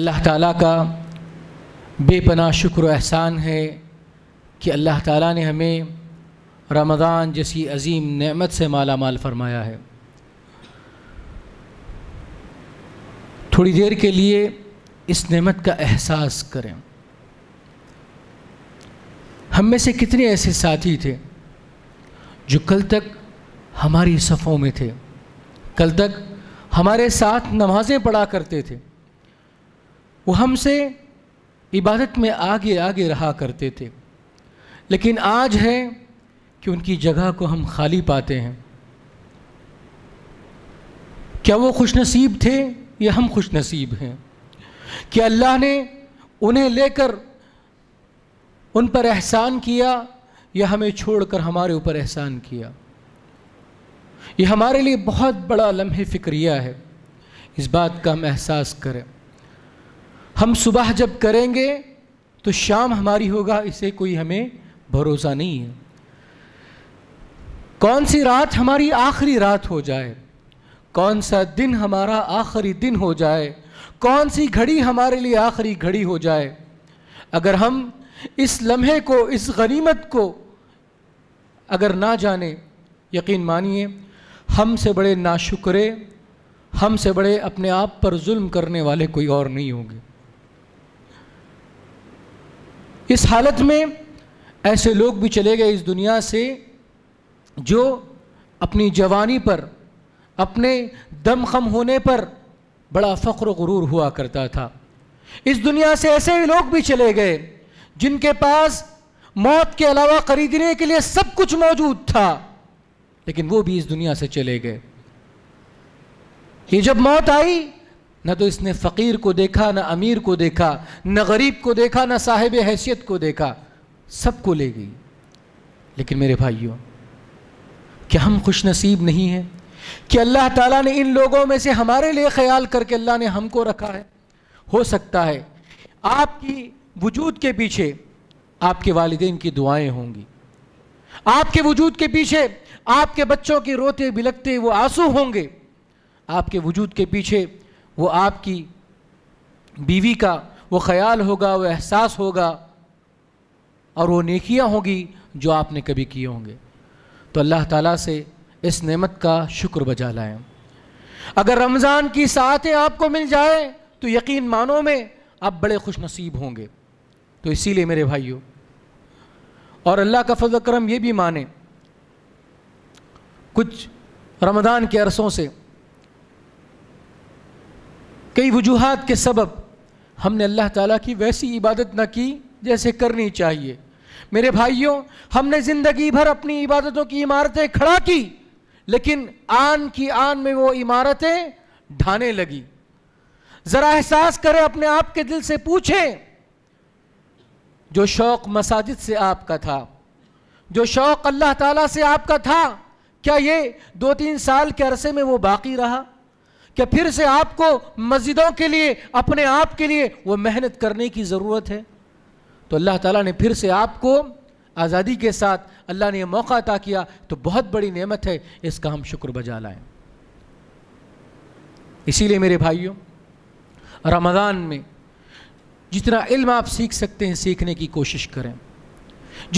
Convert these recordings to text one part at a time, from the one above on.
अल्लाह ताला का बेपनाह शुक्र एहसान है कि अल्लाह ताला ने हमें रमज़ान जैसी अजीम नेमत से माला माल फरमाया है थोड़ी देर के लिए इस नेमत का एहसास करें हम में से कितने ऐसे साथी थे जो कल तक हमारी सफ़ों में थे कल तक हमारे साथ नमाज़ें पढ़ा करते थे वो हमसे इबादत में आगे आगे रहा करते थे लेकिन आज है कि उनकी जगह को हम खाली पाते हैं क्या वो खुश नसीब थे या हम खुश नसीब हैं कि अल्लाह ने उन्हें लेकर उन पर एहसान किया या हमें छोड़कर हमारे ऊपर एहसान किया ये हमारे लिए बहुत बड़ा लम्हे फ़िक्रिया है इस बात का हम एहसास करें हम सुबह जब करेंगे तो शाम हमारी होगा इसे कोई हमें भरोसा नहीं है कौन सी रात हमारी आखिरी रात हो जाए कौन सा दिन हमारा आखिरी दिन हो जाए कौन सी घड़ी हमारे लिए आखिरी घड़ी हो जाए अगर हम इस लम्हे को इस गनीमत को अगर ना जाने यकीन मानिए हम से बड़े नाशुकरे से बड़े अपने आप पर जुल्म करने वाले कोई और नहीं होंगे इस हालत में ऐसे लोग भी चले गए इस दुनिया से जो अपनी जवानी पर अपने दम खम होने पर बड़ा फ़ख्र गुरूर हुआ करता था इस दुनिया से ऐसे लोग भी चले गए जिनके पास मौत के अलावा खरीदने के लिए सब कुछ मौजूद था लेकिन वो भी इस दुनिया से चले गए ये जब मौत आई न तो इसने फ़कीर को देखा न अमीर को देखा न गरीब को देखा न साहिब हैसियत को देखा सबको ले गई लेकिन मेरे भाइयों क्या हम खुश नसीब नहीं हैं कि अल्लाह ताला ने इन लोगों में से हमारे लिए ख्याल करके अल्लाह ने हमको रखा है हो सकता है आपकी वजूद के पीछे आपके वालदेन की दुआएं होंगी आपके वजूद के पीछे आपके बच्चों के रोते बिलकते वो आंसू होंगे आपके वजूद के पीछे वो आपकी बीवी का वो ख्याल होगा वो एहसास होगा और वो नेकियां होगी जो आपने कभी किए होंगे तो अल्लाह ताला से इस नेमत का शुक्र बजा लाएं अगर रमज़ान की सातें आपको मिल जाए तो यकीन मानो में आप बड़े खुश नसीब होंगे तो इसीलिए मेरे भाइयों और अल्लाह का फजल करम ये भी माने कुछ रमज़ान के अरसों से कई वजूहत के सबब हमने अल्लाह ताला की वैसी इबादत न की जैसे करनी चाहिए मेरे भाइयों हमने ज़िंदगी भर अपनी इबादतों की इमारतें खड़ा की लेकिन आन की आन में वो इमारतें ढाने लगी ज़रा एहसास करें अपने आप के दिल से पूछें जो शौक़ मसाजिद से आपका था जो शौक़ अल्लाह ताला से आपका था क्या ये दो तीन साल के अरसे में वो बाकी रहा क्या फिर से आपको मस्जिदों के लिए अपने आप के लिए वो मेहनत करने की ज़रूरत है तो अल्लाह ताला ने फिर से आपको आज़ादी के साथ अल्लाह ने यह मौका अता किया तो बहुत बड़ी नेमत है इसका हम शुक्र बजा लाएँ इसीलिए मेरे भाइयों रमज़ान में जितना इल्म आप सीख सकते हैं सीखने की कोशिश करें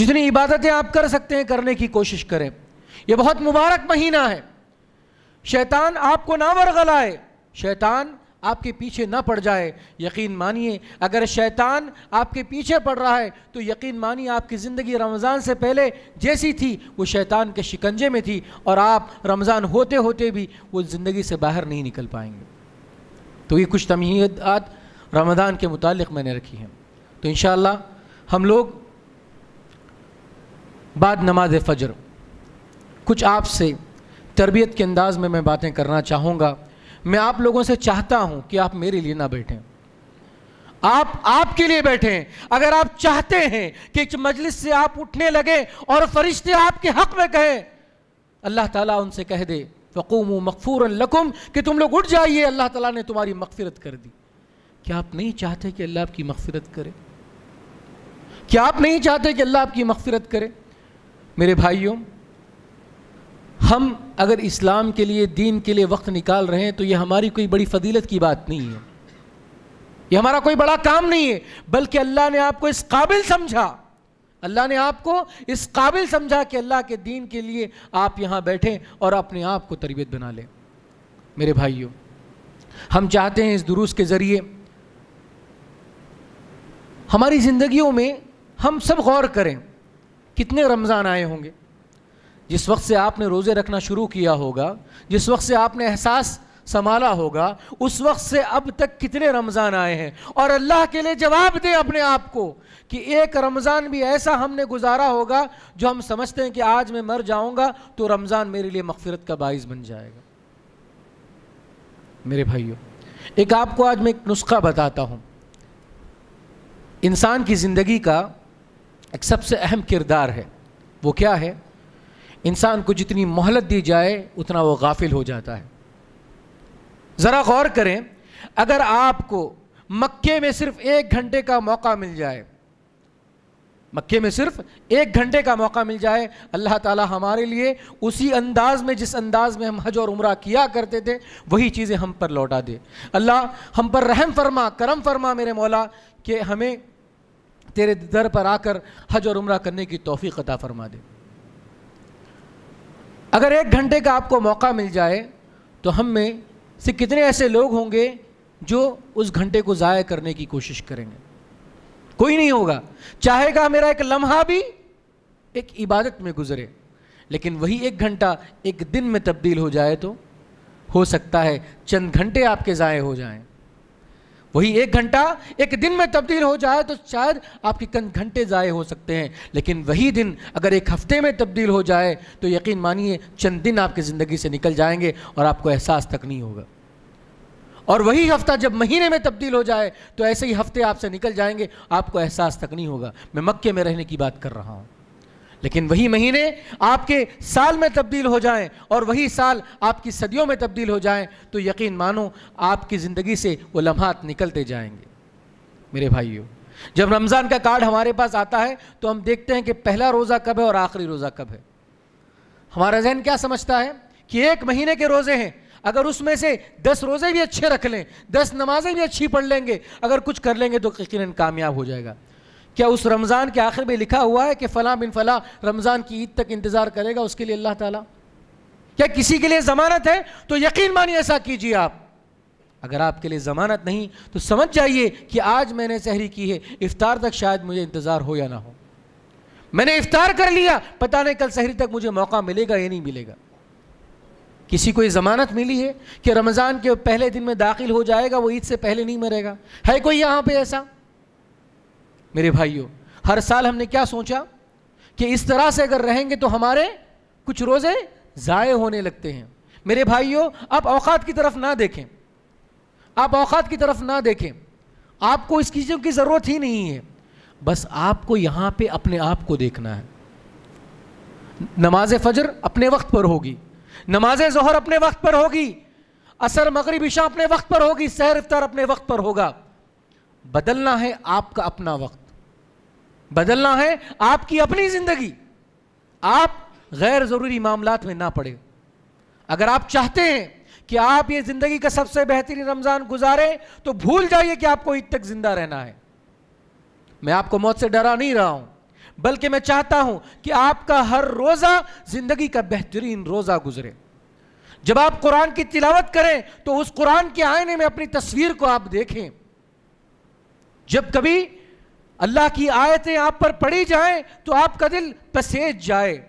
जितनी इबादतें आप कर सकते हैं करने की कोशिश करें यह बहुत मुबारक महीना है शैतान आपको ना वरगलाए शैतान आपके पीछे ना पड़ जाए यकीन मानिए अगर शैतान आपके पीछे पड़ रहा है तो यकीन मानिए आपकी ज़िंदगी रमज़ान से पहले जैसी थी वो शैतान के शिकंजे में थी और आप रमज़ान होते होते भी वो ज़िंदगी से बाहर नहीं निकल पाएंगे तो ये कुछ तमीदात रमज़ान के मुतालिक मैंने रखी हैं तो इन हम लोग बाद नमाज फ़जर कुछ आपसे तरबियत के अंदाज में मैं बातें करना चाहूँगा मैं आप लोगों से चाहता हूँ कि आप मेरे लिए ना बैठें आप आपके लिए बैठें अगर आप चाहते हैं कि मजलिस से आप उठने लगे और फरिश्ते आपके हक में कहें अल्लाह ताला उनसे कह दे फ़कूम मकफूर लकुम कि तुम लोग उठ जाइए अल्लाह ताला ने तुम्हारी मकफिरत कर दी क्या आप नहीं चाहते कि अल्लाह आपकी मकफिरत करे क्या आप नहीं चाहते कि अल्लाह आपकी मकफिरत करे मेरे भाइयों हम अगर इस्लाम के लिए दीन के लिए वक्त निकाल रहे हैं तो ये हमारी कोई बड़ी फजीलत की बात नहीं है ये हमारा कोई बड़ा काम नहीं है बल्कि अल्लाह ने आपको इस काबिल समझा अल्लाह ने आपको इस काबिल समझा कि अल्लाह के दीन के लिए आप यहाँ बैठें और अपने आप को तरबियत बना लें मेरे भाइयों हम चाहते हैं इस दुरुस के ज़रिए हमारी ज़िंदगियों में हम सब गौर करें कितने रमज़ान आए होंगे जिस वक्त से आपने रोज़े रखना शुरू किया होगा जिस वक्त से आपने एहसास संभाला होगा उस वक्त से अब तक कितने रमज़ान आए हैं और अल्लाह के लिए जवाब दें अपने आप को कि एक रमज़ान भी ऐसा हमने गुजारा होगा जो हम समझते हैं कि आज मैं मर जाऊंगा तो रमज़ान मेरे लिए मफफरत का बाइस बन जाएगा मेरे भाइयों एक आपको आज मैं एक नुस्खा बताता हूँ इंसान की ज़िंदगी का एक सबसे अहम किरदार है वो क्या है इंसान को जितनी मोहलत दी जाए उतना वो गाफिल हो जाता है ज़रा गौर करें अगर आपको मक्के में सिर्फ एक घंटे का मौका मिल जाए मक्के में सिर्फ एक घंटे का मौका मिल जाए अल्लाह ताला हमारे लिए उसी अंदाज में जिस अंदाज में हम हज और उम्र किया करते थे वही चीज़ें हम पर लौटा दे अल्लाह हम पर रहम फरमा करम फरमा मेरे मौला कि हमें तेरे दर पर आकर हज और उम्र करने की तोफ़ी अता फरमा दे अगर एक घंटे का आपको मौका मिल जाए तो हम में से कितने ऐसे लोग होंगे जो उस घंटे को ज़ाया करने की कोशिश करेंगे कोई नहीं होगा चाहेगा मेरा एक लम्हा भी एक इबादत में गुजरे लेकिन वही एक घंटा एक दिन में तब्दील हो जाए तो हो सकता है चंद घंटे आपके ज़ाये हो जाएं वही एक घंटा एक दिन में तब्दील हो जाए तो शायद आपके कन घंटे ज़ाय हो सकते हैं लेकिन वही दिन अगर एक हफ़्ते में तब्दील हो जाए तो यकीन मानिए चंद दिन आपकी ज़िंदगी से निकल जाएंगे और आपको एहसास तक नहीं होगा और वही हफ़्ता जब महीने में तब्दील हो जाए तो ऐसे ही हफ़्ते आपसे निकल जाएंगे आपको एहसास तक नहीं होगा मैं मक्के में रहने की बात कर रहा हूँ लेकिन वही महीने आपके साल में तब्दील हो जाएं और वही साल आपकी सदियों में तब्दील हो जाएं तो यकीन मानो आपकी ज़िंदगी से वो लम्हात निकलते जाएंगे मेरे भाइयों जब रमज़ान का कार्ड हमारे पास आता है तो हम देखते हैं कि पहला रोज़ा कब है और आखिरी रोज़ा कब है हमारा जहन क्या समझता है कि एक महीने के रोज़े हैं अगर उसमें से दस रोज़े भी अच्छे रख लें दस नमाजें भी अच्छी पढ़ लेंगे अगर कुछ कर लेंगे तो यकीन कामयाब हो जाएगा क्या उस रमज़ान के आखिर में लिखा हुआ है कि फ़लाँ बिन फ़लाँ रमज़ान की ईद तक इंतज़ार करेगा उसके लिए अल्लाह ताला क्या किसी के लिए ज़मानत है तो यकीन मानिए ऐसा कीजिए आप अगर आपके लिए ज़मानत नहीं तो समझ जाइए कि आज मैंने सहरी की है इफ़ार तक शायद मुझे इंतज़ार हो या ना हो मैंने इफ़ार कर लिया पता नहीं कल सहरी तक मुझे मौका मिलेगा या नहीं मिलेगा किसी को ये ज़मानत मिली है कि रमज़ान के पहले दिन में दाखिल हो जाएगा वो ईद से पहले नहीं मरेगा है कोई यहाँ पर ऐसा मेरे भाइयों हर साल हमने क्या सोचा कि इस तरह से अगर रहेंगे तो हमारे कुछ रोज़े जाए होने लगते हैं मेरे भाइयों आप औकात की तरफ ना देखें आप औकात की तरफ ना देखें आपको इस चीज़ों की ज़रूरत ही नहीं है बस आपको यहां पे अपने आप को देखना है नमाज फजर अपने वक्त पर होगी नमाज जहर अपने वक्त पर होगी असर मगरब ईशा अपने वक्त पर होगी सहर इफ्तार अपने वक्त पर होगा बदलना है आपका अपना वक्त बदलना है आपकी अपनी जिंदगी आप गैर ज़रूरी मामला में ना पड़े अगर आप चाहते हैं कि आप ये ज़िंदगी का सबसे बेहतरीन रमज़ान गुजारें तो भूल जाइए कि आपको ईद तक ज़िंदा रहना है मैं आपको मौत से डरा नहीं रहा हूं बल्कि मैं चाहता हूं कि आपका हर रोज़ा ज़िंदगी का बेहतरीन रोज़ा गुजरे जब आप कुरान की तिलावत करें तो उस कुरान के आईने में अपनी तस्वीर को आप देखें जब कभी अल्लाह की आयतें आप पर पड़ी जाएं तो आपका दिल पसेज जाए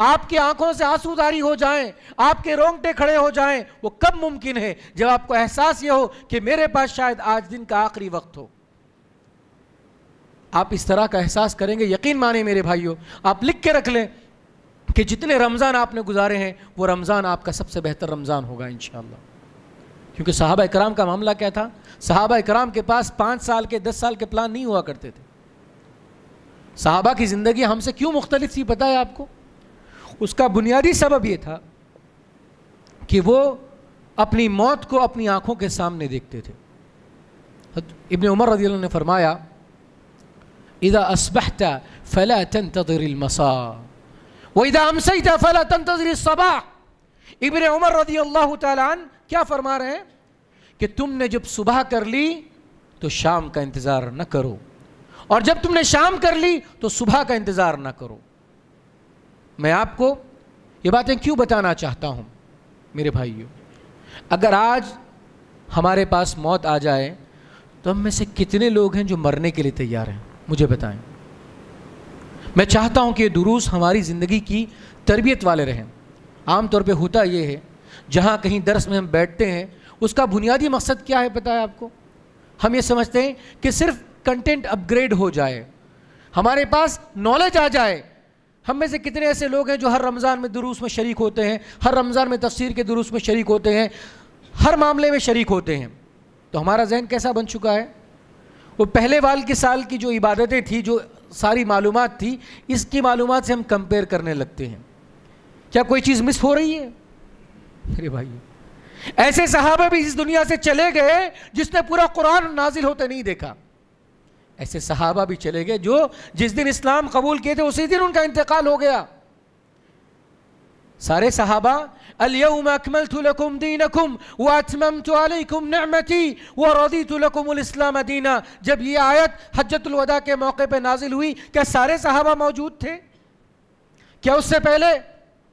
आपकी आंखों से आंसूदारी हो जाएं, आपके रोंगटे खड़े हो जाएं, वो कब मुमकिन है जब आपको एहसास ये हो कि मेरे पास शायद आज दिन का आखिरी वक्त हो आप इस तरह का एहसास करेंगे यकीन माने मेरे भाइयों आप लिख के रख लें कि जितने रमज़ान आपने गुजारे हैं वो रमज़ान आपका सबसे बेहतर रमज़ान होगा इन क्योंकि साहब कराम का मामला क्या था साहब कराम के पास पाँच साल के दस साल के प्लान नहीं हुआ करते थे साहबा की ज़िंदगी हमसे क्यों मुख्तलिफ थी पता है आपको उसका बुनियादी सबब यह था कि वो अपनी मौत को अपनी आँखों के सामने देखते थे इबन उमर रजी ने फरमाया इधा असबहता फ़ला तन तदरमसा व इदा हमसैता फ़ला तन तदरसबा इबन उमर रजी अल्लाह तन क्या फरमा रहे हैं कि तुमने जब सुबह कर ली तो शाम का इंतज़ार न करो और जब तुमने शाम कर ली तो सुबह का इंतज़ार ना करो मैं आपको ये बातें क्यों बताना चाहता हूं मेरे भाइयों अगर आज हमारे पास मौत आ जाए तो हम में से कितने लोग हैं जो मरने के लिए तैयार हैं मुझे बताएं मैं चाहता हूं कि ये दुरूस हमारी ज़िंदगी की तरबियत वाले रहें आमतौर पे होता यह है जहाँ कहीं दर्स में हम बैठते हैं उसका बुनियादी मकसद क्या है पता है आपको हम ये समझते हैं कि सिर्फ कंटेंट अपग्रेड हो जाए हमारे पास नॉलेज आ जाए हम में से कितने ऐसे लोग हैं जो हर रमज़ान में दुरूस में शरीक होते हैं हर रमज़ान में तफसीर के दुरूस में शरीक होते हैं हर मामले में शरीक होते हैं तो हमारा जहन कैसा बन चुका है वो पहले वाल के साल की जो इबादतें थी जो सारी मालूम थी इसकी मालूम से हम कंपेयर करने लगते हैं क्या कोई चीज़ मिस हो रही है मेरे भाई ऐसे साहब भी इस दुनिया से चले गए जिसने पूरा कुरान नाजिल होते नहीं देखा ऐसे सहाबा भी चले गए जो जिस दिन इस्लाम कबूल किए थे उसी दिन उनका इंतकाल हो गया सारे सहाबा अलियम अकमल तुलकुम दीन अकुम व तुम नमती व तुलकुमस्लाम जब ये आयत हजतुलवदा के मौके पर नाजिल हुई क्या सारे सहाबा मौजूद थे क्या उससे पहले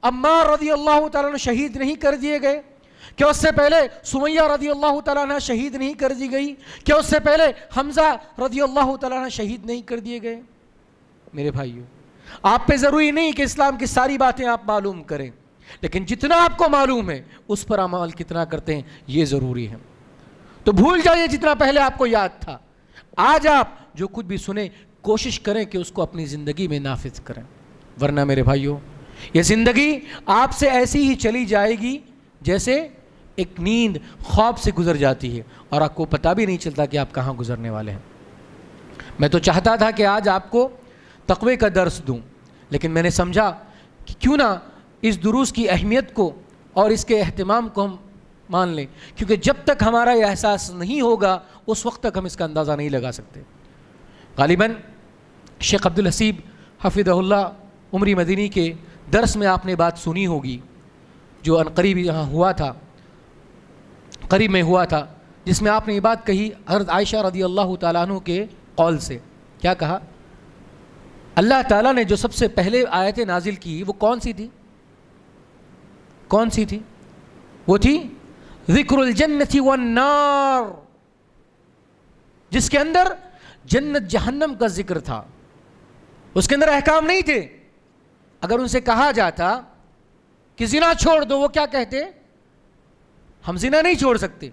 अम्मा रदी अल्लाह शहीद नहीं कर दिए गए क्या उससे पहले सुमैया रदी अल्लाह तला शहीद नहीं कर दी गई क्या उससे पहले हमज़ा रदी अल्लाह तला शहीद नहीं कर दिए गए मेरे भाइयों आप पे ज़रूरी नहीं कि इस्लाम की सारी बातें आप मालूम करें लेकिन जितना आपको मालूम है उस पर अमल कितना करते हैं ये ज़रूरी है तो भूल जाइए जितना पहले आपको याद था आज आप जो कुछ भी सुने कोशिश करें कि उसको अपनी ज़िंदगी में नाफिज करें वरना मेरे भाइयों ये ज़िंदगी आपसे ऐसी ही चली जाएगी जैसे एक नींद ख्वाब से गुजर जाती है और आपको पता भी नहीं चलता कि आप कहाँ गुजरने वाले हैं मैं तो चाहता था कि आज आपको तकवे का दर्स दूँ लेकिन मैंने समझा कि क्यों ना इस दुरुस्त की अहमियत को और इसके अहतमाम को हम मान लें क्योंकि जब तक हमारा यह एहसास नहीं होगा उस वक्त तक हम इसका अंदाज़ा नहीं लगा सकते गालिबा शेख अब्दुल हसीब हफीदुल्ला उमरी मदीनी के दर्स में आपने बात सुनी होगी जो अनकरीब यहाँ हुआ था करीब में हुआ था जिसमें आपने ये बात कही हजरत आयशा रदी अल्लाह तु के कौल से क्या कहा अल्लाह ताला ने जो सबसे पहले आयत नाजिल की वो कौन सी थी कौन सी थी वो थी जिक्रजन्नति व नार जिसके अंदर जन्नत जहन्नम का जिक्र था उसके अंदर अहकाम नहीं थे अगर उनसे कहा जाता कि जिना छोड़ दो वो क्या कहते हम जिना नहीं छोड़ सकते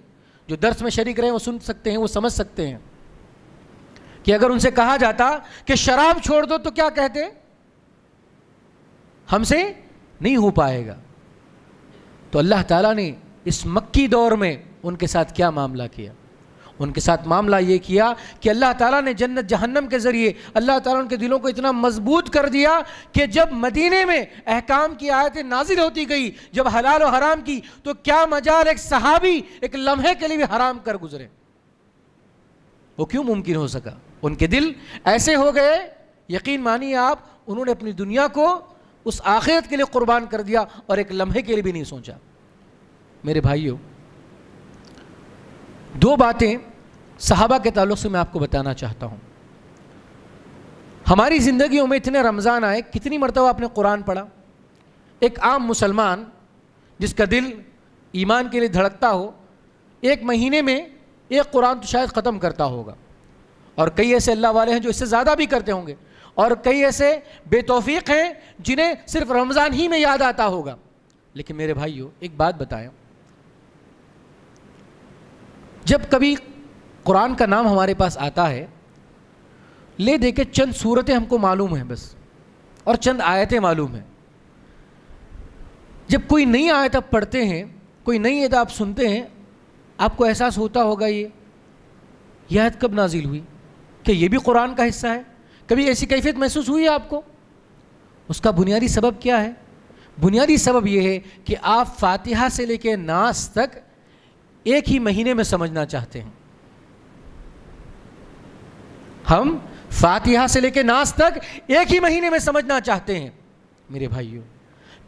जो दर्श में शरीक रहे वो सुन सकते हैं वो समझ सकते हैं कि अगर उनसे कहा जाता कि शराब छोड़ दो तो क्या कहते हमसे नहीं हो पाएगा तो अल्लाह ताला ने इस मक्की दौर में उनके साथ क्या मामला किया उनके साथ मामला ये किया कि अल्लाह ताला ने जन्नत जहन्नम के ज़रिए अल्लाह ताला उनके दिलों को इतना मजबूत कर दिया कि जब मदीने में अहकाम की आयतें नाजिल होती गई जब हलाल और हराम की तो क्या मजार एक सहाबी एक लम्हे के लिए भी हराम कर गुजरे वो क्यों मुमकिन हो सका उनके दिल ऐसे हो गए यकीन मानिए आप उन्होंने अपनी दुनिया को उस आखिरत के लिए कुर्बान कर दिया और एक लम्हे के लिए भी नहीं सोचा मेरे भाइयों दो बातें सहाबा के ताल्लुक से मैं आपको बताना चाहता हूँ हमारी ज़िंदगियों में इतने रमज़ान आए कितनी मरतबा आपने कुरान पढ़ा एक आम मुसलमान जिसका दिल ईमान के लिए धड़कता हो एक महीने में एक कुरान तो शायद ख़त्म करता होगा और कई ऐसे अल्लाह वाले हैं जो इससे ज़्यादा भी करते होंगे और कई ऐसे बेतौफ़ीक हैं जिन्हें सिर्फ रमज़ान ही में याद आता होगा लेकिन मेरे भाइयों एक बात बताएं जब कभी कुरान का नाम हमारे पास आता है ले दे के चंद सूरतें हमको मालूम हैं बस और चंद आयतें मालूम हैं जब कोई नई आयत आप पढ़ते हैं कोई नई आयत आप सुनते हैं आपको एहसास होता होगा ये यह आयत कब नाजिल हुई कि ये भी कुरान का हिस्सा है कभी ऐसी कैफियत महसूस हुई है आपको उसका बुनियादी सबब क्या है बुनियादी सबब यह है कि आप फातिहा से लेकर नास तक एक ही महीने में समझना चाहते हैं हम फातिहा से लेकर नाश तक एक ही महीने में समझना चाहते हैं मेरे भाइयों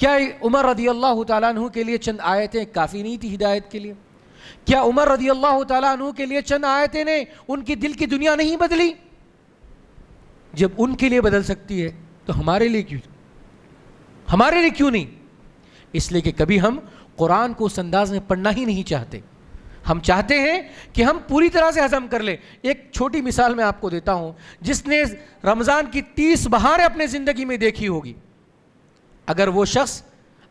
क्या उमर रदी अल्लाह तु के लिए चंद आयतें काफ़ी नहीं थी हिदायत के लिए क्या उमर रदी अल्लाह तु के लिए चंद आयतें ने उनकी दिल की दुनिया नहीं बदली जब उनके लिए बदल सकती है तो हमारे लिए क्यों हमारे लिए क्यों नहीं इसलिए कि कभी हम कुरान को उस अंदाज में पढ़ना ही नहीं चाहते हम चाहते हैं कि हम पूरी तरह से हजम कर लें एक छोटी मिसाल मैं आपको देता हूं जिसने रमज़ान की तीस बहारें अपने ज़िंदगी में देखी होगी अगर वो शख्स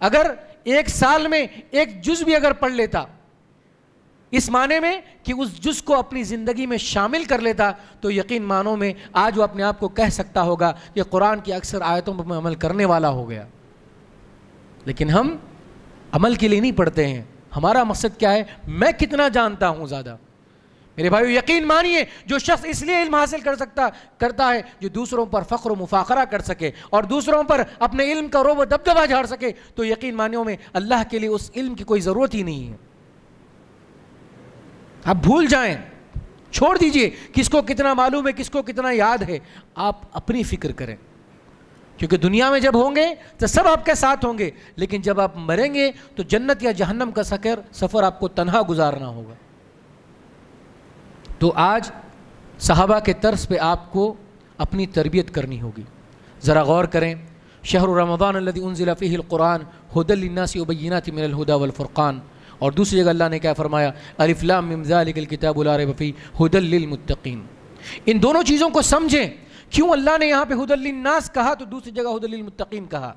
अगर एक साल में एक जुज भी अगर पढ़ लेता इस माने में कि उस जुज को अपनी ज़िंदगी में शामिल कर लेता तो यकीन मानों में आज वो अपने आप को कह सकता होगा कि कुरान की अक्सर आयतों पर अमल करने वाला हो गया लेकिन हम अमल के लिए नहीं पढ़ते हैं हमारा मकसद क्या है मैं कितना जानता हूँ ज़्यादा मेरे भाई यकीन मानिए जो शख्स इसलिए इल्म हासिल कर सकता करता है जो दूसरों पर फ़ख्र मुफाखरा कर सके और दूसरों पर अपने इल्म का रोब दबदबा झाड़ सके तो यकीन मानियो में अल्लाह के लिए उस इल्म की कोई ज़रूरत ही नहीं है आप भूल जाएं छोड़ दीजिए किसको कितना मालूम है किसको कितना याद है आप अपनी फ़िक्र करें क्योंकि दुनिया में जब होंगे तो सब आपके साथ होंगे लेकिन जब आप मरेंगे तो जन्नत या जहन्नम का सकर सफ़र आपको तनहा गुजारना होगा तो आज सहाबा के तर्स पे आपको अपनी तरबियत करनी होगी ज़रा गौर करें शहर रमदान उनज़िलफ़ीक़ुरान हदलनासी उबैनात मिनलहुदा वलफ़ुरक़ान और दूसरी जगह अल्लाह ने क्या फ़रमाया अलिफ़लाम किताबुल किताबुलफ़ी हदलमतकीन इन दोनों चीज़ों को समझें क्यों अल्लाह ने यहाँ पे नास कहा तो दूसरी जगह हुदल्लिलमुत्तकीन कहा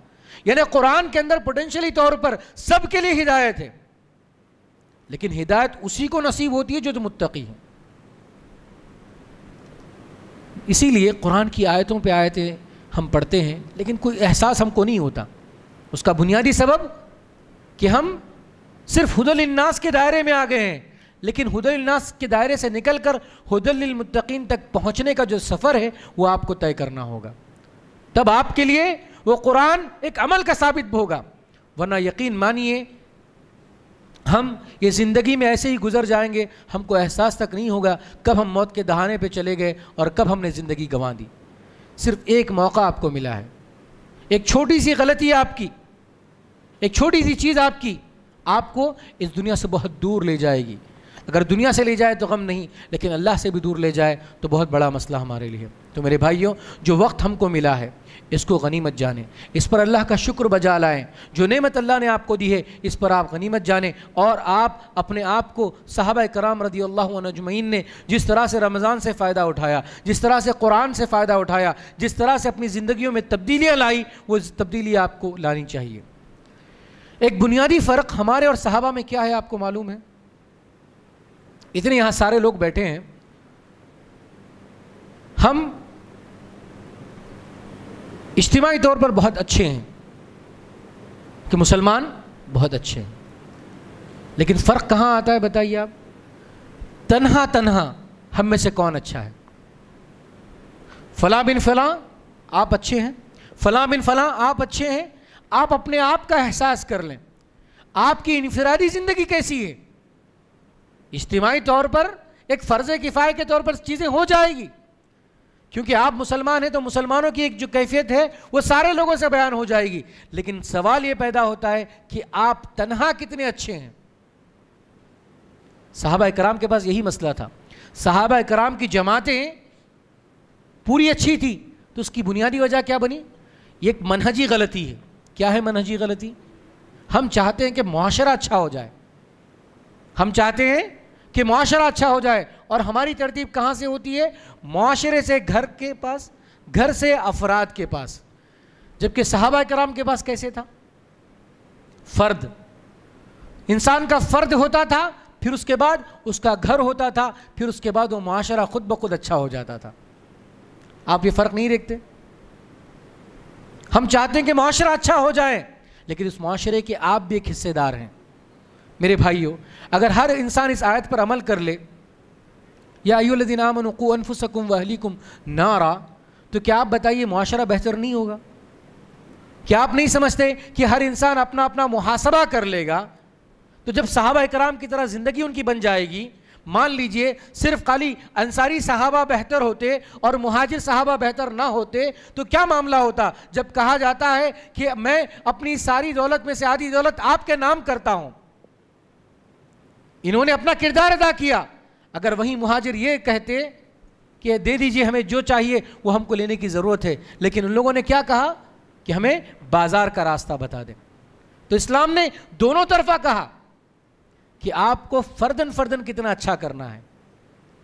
यानी कुरान के अंदर पोटेंशियली तौर पर सबके लिए हिदायत है लेकिन हिदायत उसी को नसीब होती है जो तो मुत्तकी है इसीलिए कुरान की आयतों पे आयतें हम पढ़ते हैं लेकिन कोई एहसास हमको नहीं होता उसका बुनियादी सबब कि हम सिर्फ हुदल के दायरे में आ गए हैं लेकिन हदलनास के दायरे से निकल कर हदलमतकीन तक पहुँचने का जो सफ़र है वह आपको तय करना होगा तब आपके लिए वो कुरान एक अमल का साबित होगा वरना यकीन मानिए हम ये ज़िंदगी में ऐसे ही गुजर जाएंगे हमको एहसास तक नहीं होगा कब हम मौत के दहाने पे चले गए और कब हमने ज़िंदगी गंवा दी सिर्फ एक मौका आपको मिला है एक छोटी सी गलती आपकी एक छोटी सी चीज़ आपकी आपको इस दुनिया से बहुत दूर ले जाएगी अगर दुनिया से ले जाए तो गम नहीं लेकिन अल्लाह से भी दूर ले जाए तो बहुत बड़ा मसला हमारे लिए तो मेरे भाइयों जो वक्त हमको मिला है इसको गनीमत जाने इस पर अल्लाह का शुक्र बजा लाएँ जो नेमत अल्लाह ने आपको दी है इस पर आप गनीमत जाने और आप अपने आप को साहब कराम रदी नजमैन ने जिस तरह से रमज़ान से फ़ायदा उठाया जिस तरह से कुरान से फ़ायदा उठाया जिस तरह से अपनी ज़िंदगियों में तब्दीलियाँ लाई वो तब्दीली आपको लानी चाहिए एक बुनियादी फ़र्क हमारे और साहबा में क्या है आपको मालूम है इतने यहां सारे लोग बैठे हैं हम इज्तमाही तौर पर बहुत अच्छे हैं कि मुसलमान बहुत अच्छे हैं लेकिन फ़र्क कहाँ आता है बताइए आप तनहा तनहा हम में से कौन अच्छा है फ़ला बिन फ़ला आप अच्छे हैं फ़ला बिन फ़ला आप अच्छे हैं आप अपने आप का एहसास कर लें आपकी इनफरादी ज़िंदगी कैसी है इज्तमाही तौर पर एक फ़र्ज़ किफ़ाय के तौर पर चीज़ें हो जाएगी क्योंकि आप मुसलमान हैं तो मुसलमानों की एक जो कैफियत है वो सारे लोगों से बयान हो जाएगी लेकिन सवाल ये पैदा होता है कि आप तनहा कितने अच्छे हैं साहबा कराम के पास यही मसला था साहबा कराम की जमातें पूरी अच्छी थी तो उसकी बुनियादी वजह क्या बनी एक मनहजी गलती है क्या है मनहजी गलती हम चाहते हैं कि माशरा अच्छा हो जाए हम चाहते हैं कि माशरा अच्छा हो जाए और हमारी तरतीब कहाँ से होती है माशरे से घर के पास घर से अफराद के पास जबकि सहाबा कराम के पास कैसे था फ़र्द इंसान का फ़र्द होता था फिर उसके बाद उसका घर होता था फिर उसके बाद वो माशरा खुद ब खुद अच्छा हो जाता था आप ये फ़र्क नहीं देखते हम चाहते हैं कि माशरा अच्छा हो जाए लेकिन उस माशरे के आप भी एक हिस्सेदार हैं मेरे भाइयों अगर हर इंसान इस आयत पर अमल कर ले या अयुलदिन आमनकू अनफुसकुम वहलीकुम नारा तो क्या आप बताइए माशरा बेहतर नहीं होगा क्या आप नहीं समझते कि हर इंसान अपना अपना मुहासरा कर लेगा तो जब साहबा कराम की तरह ज़िंदगी उनकी बन जाएगी मान लीजिए सिर्फ खाली अंसारी साहबा बेहतर होते और महाजिर साहबा बेहतर ना होते तो क्या मामला होता जब कहा जाता है कि मैं अपनी सारी दौलत में से आधी दौलत आपके नाम करता हूँ इन्होंने अपना किरदार अदा किया अगर वहीं मुहाजिर ये कहते कि दे दीजिए हमें जो चाहिए वो हमको लेने की ज़रूरत है लेकिन उन लोगों ने क्या कहा कि हमें बाज़ार का रास्ता बता दें तो इस्लाम ने दोनों तरफा कहा कि आपको फर्दन फर्दन कितना अच्छा करना है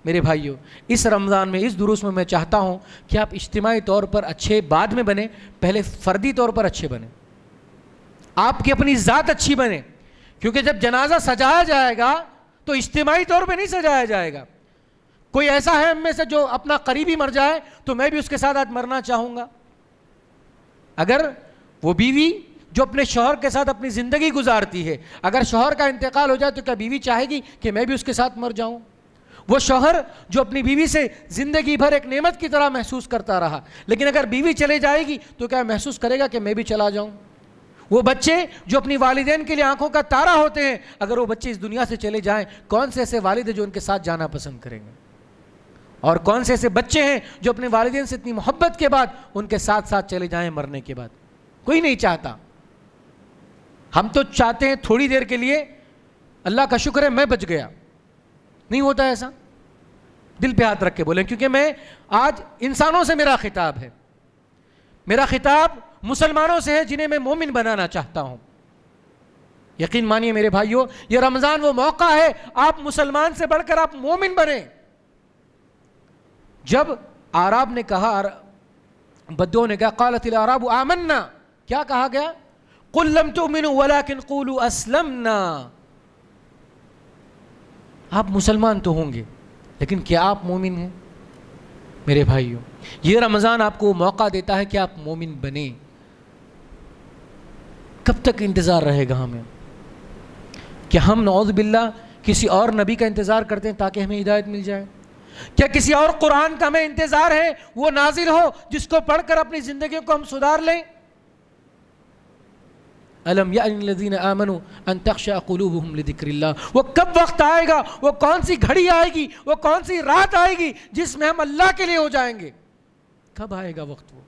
मेरे भाइयों इस रमज़ान में इस दुरुस्त में मैं चाहता हूँ कि आप इज्तमाही तौर पर अच्छे बाद में बने पहले फ़र्दी तौर पर अच्छे बने आपकी अपनी ज़ात अच्छी बने क्योंकि जब जनाजा सजाया जाएगा तो इज्तिमाही तौर पे नहीं सजाया जाएगा कोई ऐसा है हमें से जो अपना करीबी मर जाए तो मैं भी उसके साथ आज मरना चाहूंगा अगर वो बीवी जो अपने शोहर के साथ अपनी ज़िंदगी गुजारती है अगर शोहर का इंतकाल हो जाए तो क्या बीवी चाहेगी कि मैं भी उसके साथ मर जाऊं वो शोहर जो अपनी बीवी से ज़िंदगी भर एक नेमत की तरह महसूस करता रहा लेकिन अगर बीवी चले जाएगी तो क्या महसूस करेगा कि मैं भी चला जाऊँ वो बच्चे जो अपनी वालदेन के लिए आंखों का तारा होते हैं अगर वो बच्चे इस दुनिया से चले जाएं कौन से ऐसे वालिद हैं जो उनके साथ जाना पसंद करेंगे और कौन से ऐसे बच्चे हैं जो अपने वालदेन से इतनी मोहब्बत के बाद उनके साथ साथ चले जाएं मरने के बाद कोई नहीं चाहता हम तो चाहते हैं थोड़ी देर के लिए अल्लाह का शुक्र है मैं बच गया नहीं होता ऐसा दिल पे हाथ रख के बोले क्योंकि मैं आज इंसानों से मेरा खिताब है मेरा खिताब मुसलमानों से है जिन्हें मैं मोमिन बनाना चाहता हूं यकीन मानिए मेरे भाइयों ये रमज़ान वो मौका है आप मुसलमान से बढ़कर आप मोमिन बने जब आराब ने कहा बद्दो ने कहा कालतिल आराब आमन्ना क्या कहा गया कुल्लम तो मिन वलाकिन कुलू असलमना आप मुसलमान तो होंगे लेकिन क्या आप मोमिन हैं मेरे भाइयों ये रमज़ान आपको मौका देता है कि आप मोमिन बने कब तक इंतज़ार रहेगा हमें कि हम नौज बिल्ला किसी और नबी का इंतज़ार करते हैं ताकि हमें हिदायत मिल जाए क्या किसी और कुरान का हमें इंतज़ार है वो नाजिल हो जिसको पढ़कर अपनी ज़िंदगी को हम सुधार लें अलम यादीन आमनु अंतक्षा वो कब वक्त आएगा वो कौन सी घड़ी आएगी वो कौन सी रात आएगी जिसमें हम अल्लाह के लिए हो जाएंगे कब आएगा वक्त वो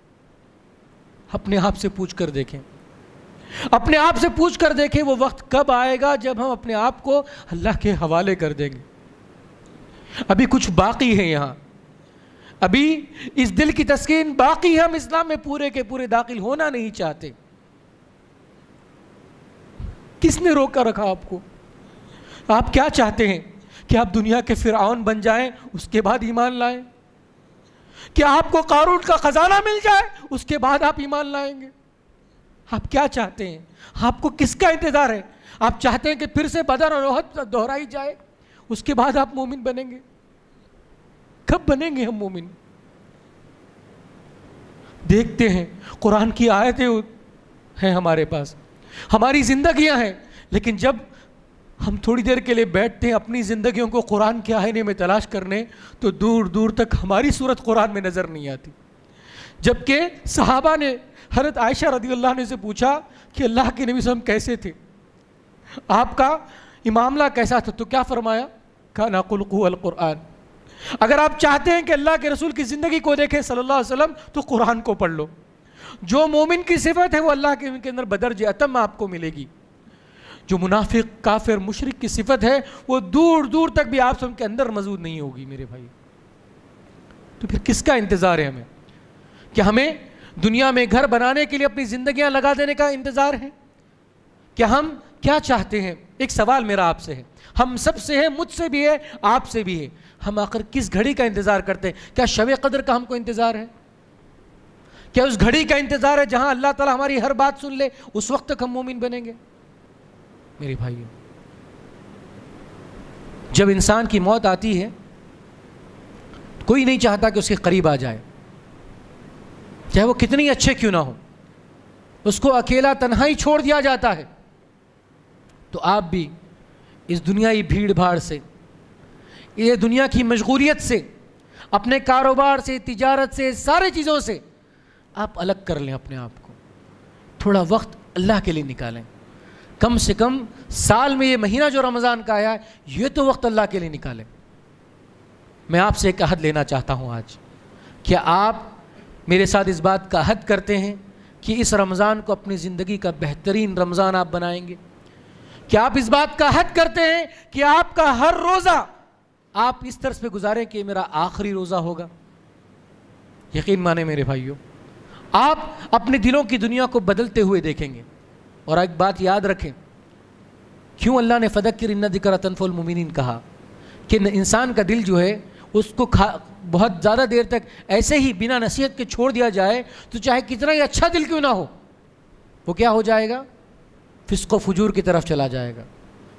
अपने आप हाँ से पूछ कर देखें अपने आप से पूछ कर देखें वो वक्त कब आएगा जब हम अपने आप को अल्लाह के हवाले कर देंगे अभी कुछ बाकी है यहाँ अभी इस दिल की तस्कीन बाकी हम इस्लाम में पूरे के पूरे दाखिल होना नहीं चाहते किसने रोका रखा आपको आप क्या चाहते हैं कि आप दुनिया के फिरआन बन जाएं उसके बाद ईमान लाएं क्या आपको कारून का ख़जाना मिल जाए उसके बाद आप ईमान लाएंगे आप क्या चाहते हैं आपको किसका इंतज़ार है आप चाहते हैं कि फिर से बदर और रोहत दोहराई जाए उसके बाद आप मोमिन बनेंगे कब बनेंगे हम मोमिन देखते हैं कुरान की आयतें हैं हमारे पास हमारी ज़िंदगियां हैं लेकिन जब हम थोड़ी देर के लिए बैठते हैं अपनी ज़िंदगियों को कुरान के आयने में तलाश करने तो दूर दूर तक हमारी सूरत कुरान में नज़र नहीं आती जबकि सहाबा ने हरत आयशा रदी अल्लाह ने से पूछा कि अल्लाह के नबी वसम कैसे थे आपका इमामला कैसा था तो क्या फरमाया का कुरान अगर आप चाहते हैं कि अल्लाह के रसूल की ज़िंदगी को देखें सल्लल्लाहु अलैहि वसल्लम तो कुरान को पढ़ लो जो मोमिन की सिफत है वो अल्लाह के उनके अंदर बदरज अतम आपको मिलेगी जो मुनाफिक काफिर मुशरक की सिफत है वो दूर दूर तक भी आप सबके अंदर मौजूद नहीं होगी मेरे भाई तो फिर किसका इंतज़ार है हमें कि हमें दुनिया में घर बनाने के लिए अपनी ज़िंदगियां लगा देने का इंतज़ार है क्या हम क्या चाहते हैं एक सवाल मेरा आपसे है हम सब से है मुझसे भी है आपसे भी है हम आखिर किस घड़ी का इंतज़ार करते हैं क्या शब कदर का हमको इंतज़ार है क्या उस घड़ी का इंतज़ार है जहां अल्लाह ताला हमारी हर बात सुन ले उस वक्त तक हम मोमिन बनेंगे मेरे भाइयों जब इंसान की मौत आती है कोई नहीं चाहता कि उसके करीब आ जाए चाहे वो कितनी अच्छे क्यों ना हो उसको अकेला तन्हा ही छोड़ दिया जाता है तो आप भी इस दुनियाई भीड़ भाड़ से ये दुनिया की मशगूलियत से अपने कारोबार से तिजारत से सारे चीज़ों से आप अलग कर लें अपने आप को थोड़ा वक्त अल्लाह के लिए निकालें कम से कम साल में ये महीना जो रमज़ान का आया है ये तो वक्त अल्लाह के लिए निकालें मैं आपसे एक अहद लेना चाहता हूँ आज क्या आप मेरे साथ इस बात का हद करते हैं कि इस रमज़ान को अपनी ज़िंदगी का बेहतरीन रमज़ान आप बनाएंगे क्या आप इस बात का हद करते हैं कि आपका हर रोज़ा आप इस तरह से गुजारें कि मेरा आखिरी रोज़ा होगा यकीन माने मेरे भाइयों आप अपने दिलों की दुनिया को बदलते हुए देखेंगे और एक बात याद रखें क्यों अल्लाह ने फ़दक की रिन्ना दिकर तनफुलमिन कहा कि इंसान का दिल जो है उसको खा बहुत ज़्यादा देर तक ऐसे ही बिना नसीहत के छोड़ दिया जाए तो चाहे कितना ही अच्छा दिल क्यों ना हो वो क्या हो जाएगा फिसको फजूर की तरफ चला जाएगा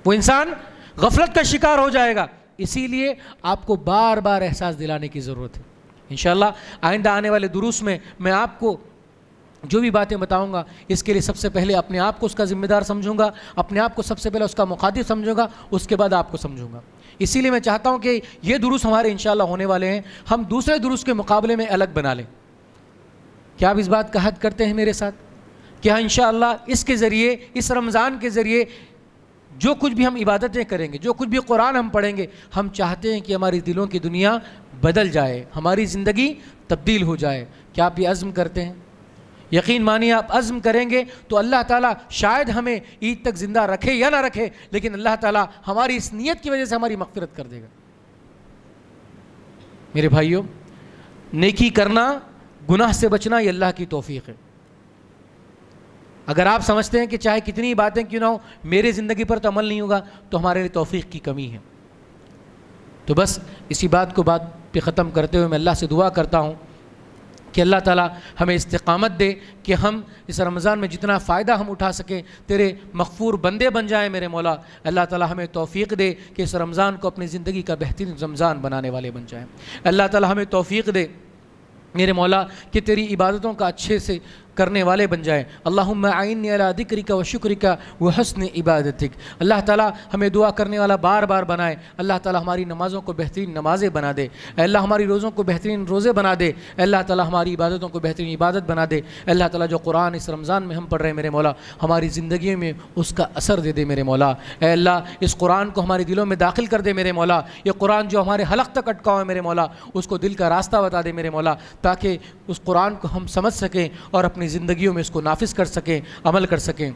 वो इंसान गफलत का शिकार हो जाएगा इसीलिए आपको बार बार एहसास दिलाने की ज़रूरत है इन आइंदा आने वाले दुरुस्त में मैं आपको जो भी बातें बताऊंगा इसके लिए सबसे पहले अपने आप को उसका ज़िम्मेदार समझूंगा अपने आप को सबसे पहले उसका मुखातिब समझूंगा उसके बाद आपको समझूंगा इसीलिए मैं चाहता हूँ कि ये दुरुस्त हमारे इन होने वाले हैं हम दूसरे दुरुस्त के मुकाबले में अलग बना लें क्या आप इस बात का हद करते हैं मेरे साथ कि हाँ इन इसके ज़रिए इस रमज़ान के ज़रिए जो कुछ भी हम इबादतें करेंगे जो कुछ भी कुरान हम पढ़ेंगे हम चाहते हैं कि हमारे दिलों की दुनिया बदल जाए हमारी ज़िंदगी तब्दील हो जाए क्या आप ये अज़म करते हैं यकीन मानिए आप अज़म करेंगे तो अल्लाह ताला शायद हमें ईद तक ज़िंदा रखे या ना रखे लेकिन अल्लाह ताला हमारी इस नीयत की वजह से हमारी मफ़रत कर देगा मेरे भाइयों नेकी करना गुनाह से बचना ये अल्लाह की तोफ़ी है अगर आप समझते हैं कि चाहे कितनी बातें क्यों ना हो मेरे ज़िंदगी पर तो अमल नहीं होगा तो हमारे लिए तोफ़ी की कमी है तो बस इसी बात को बात पे ख़त्म करते हुए मैं अल्लाह से दुआ करता हूँ कि अल्लाह ताला हमें इस्तकामत दे कि हम इस रमज़ान में जितना फ़ायदा हम उठा सकें तेरे मकफूर बंदे बन जाएं मेरे मौला अल्लाह ताला हमें तौफीक दे कि इस रमज़ान को अपनी ज़िंदगी का बेहतरीन रमज़ान बनाने वाले बन जाएं अल्लाह ताला हमें तौफीक दे मेरे मौला कि तेरी इबादतों का अच्छे से करने वाले बन जाएँ अल्लाह आइन अला का व शुक्र का व हसन इबादतिक अल्लाह ताली हमें दुआ करने वाला बार बार बनाए अल्लाह ताली हमारी नमाज़ों को बेहतरीन नमाज़ें बना दे अल्लाह हमारी रोज़ों को बेहतरीन रोज़े बना दे अल्लाह ताली हमारी इबादतों को बेहतरीन इबादत बना दे अल्लाह ताली जो कुरान इस रमज़ान में हम पढ़ रहे हैं मेरे मौला हमारी ज़िंदगी में उसका असर दे दे मेरे मौला अल्लाह इस कुरान को हमारे दिलों में दाखिल कर दे मेरे मौला ये कुरान जो हमारे हलक तक अटका हुआ है मेरे मौला उसको दिल का रास्ता बता दे मेरे मौला ताकि उस कुरान को हम समझ सकें और अपनी अपनी ज़िंदगियों में इसको नाफिज कर सकें अमल कर सकें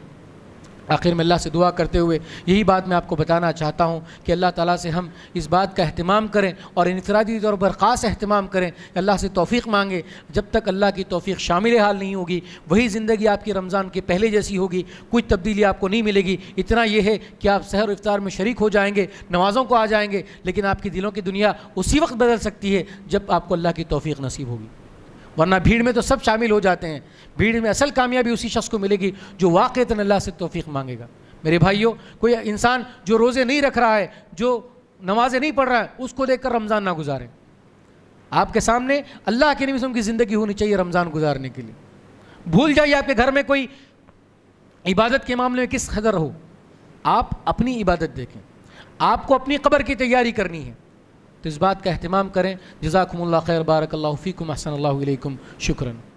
आखिर में अल्लाह से दुआ करते हुए यही बात मैं आपको बताना चाहता हूँ कि अल्लाह ताला से हम इस बात का अहतमाम करें और इनफरादी तौर पर ख़ास अहतमाम करें अल्लाह से तोफ़ी मांगे जब तक अल्लाह की तोफ़ी शामिल हाल नहीं होगी वही ज़िंदगी आपकी रमज़ान के पहले जैसी होगी कुछ तब्दीली आपको नहीं मिलेगी इतना यह है कि आप सहर इफ्तार में शरीक हो जाएंगे नमाज़ों को आ जाएंगे लेकिन आपकी दिलों की दुनिया उसी वक्त बदल सकती है जब आपको अल्लाह की तोफ़ी नसीब होगी वरना भीड़ में तो सब शामिल हो जाते हैं भीड़ में असल कामयाबी उसी शख्स को मिलेगी जो वाक़ता अल्लाह से तोफ़ी मांगेगा मेरे भाइयों कोई इंसान जो रोज़े नहीं रख रहा है जो नमाजें नहीं पढ़ रहा है उसको देखकर रमज़ान ना गुजारें आपके सामने अल्लाह के नबी की ज़िंदगी होनी चाहिए रमज़ान गुजारने के लिए भूल जाइए आपके घर में कोई इबादत के मामले में किस कदर हो आप अपनी इबादत देखें आपको अपनी कब्र की तैयारी करनी है तो इस बात का अहतमाम करें जजाकमल खैर बारक फ़ीकम अल्लाम शुक्रिया